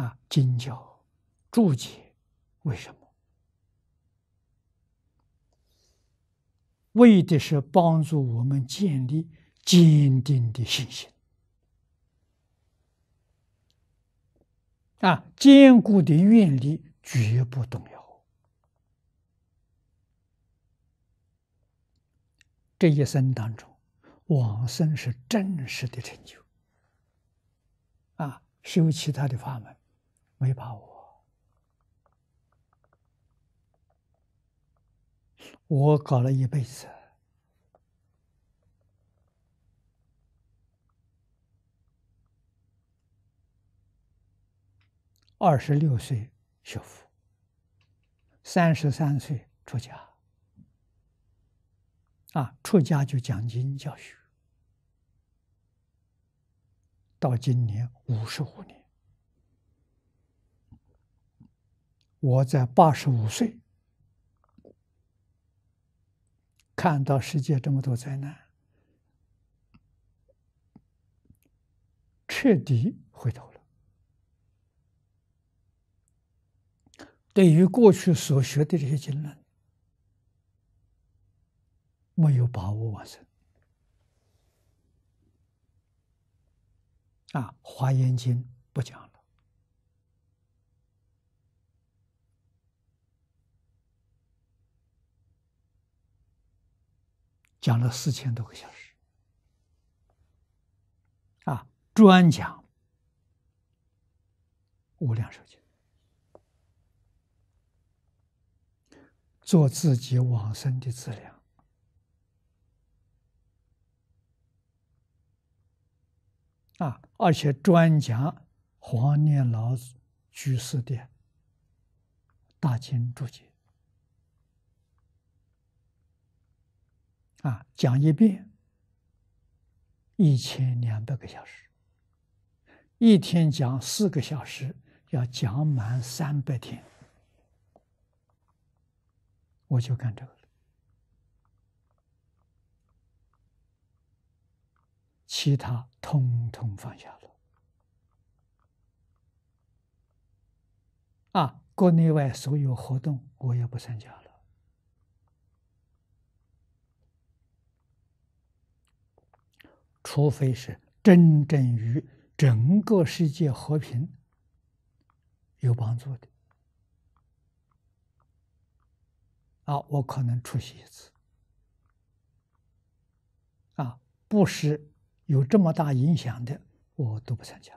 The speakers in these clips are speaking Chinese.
啊，精教注解，为什么？为的是帮助我们建立坚定的信心，啊，坚固的愿力绝不动摇。这一生当中，往生是真实的成就，啊，修其他的法门。没把握，我搞了一辈子，二十六岁学佛，三十三岁出家，啊，出家就讲经教学，到今年五十五年。我在八十五岁看到世界这么多灾难，彻底回头了。对于过去所学的这些经论，没有把握完成。啊，《华严经》不讲。讲了四千多个小时，啊，专讲无量寿经，做自己往生的资料。啊，而且专讲黄念老居士的大清注解。啊，讲一遍，一千两百个小时，一天讲四个小时，要讲满三百天，我就干这个了，其他通通放下了，啊，国内外所有活动我也不参加了。除非是真正与整个世界和平有帮助的，啊，我可能出席一次。啊，不是有这么大影响的，我都不参加。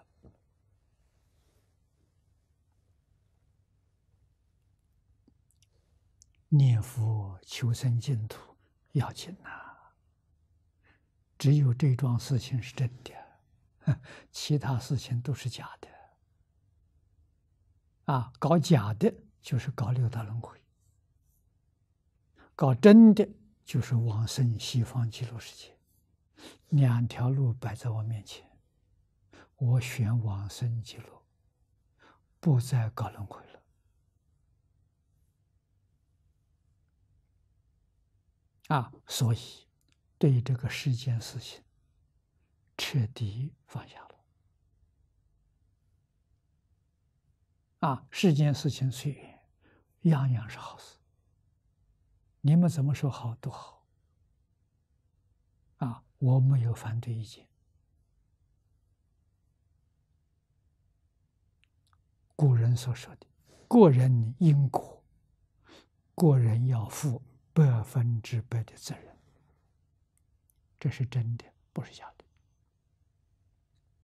念佛求生净土要紧呐。只有这桩事情是真的，其他事情都是假的。啊，搞假的，就是搞六道轮回；，搞真的，就是往生西方极乐世界。两条路摆在我面前，我选往生极乐，不再搞轮回了。啊，所以。对这个世间事情彻底放下了啊！世间事情虽样样是好事，你们怎么说好都好啊，我没有反对意见。古人所说的“个人因果”，个人要负百分之百的责任。这是真的，不是假的。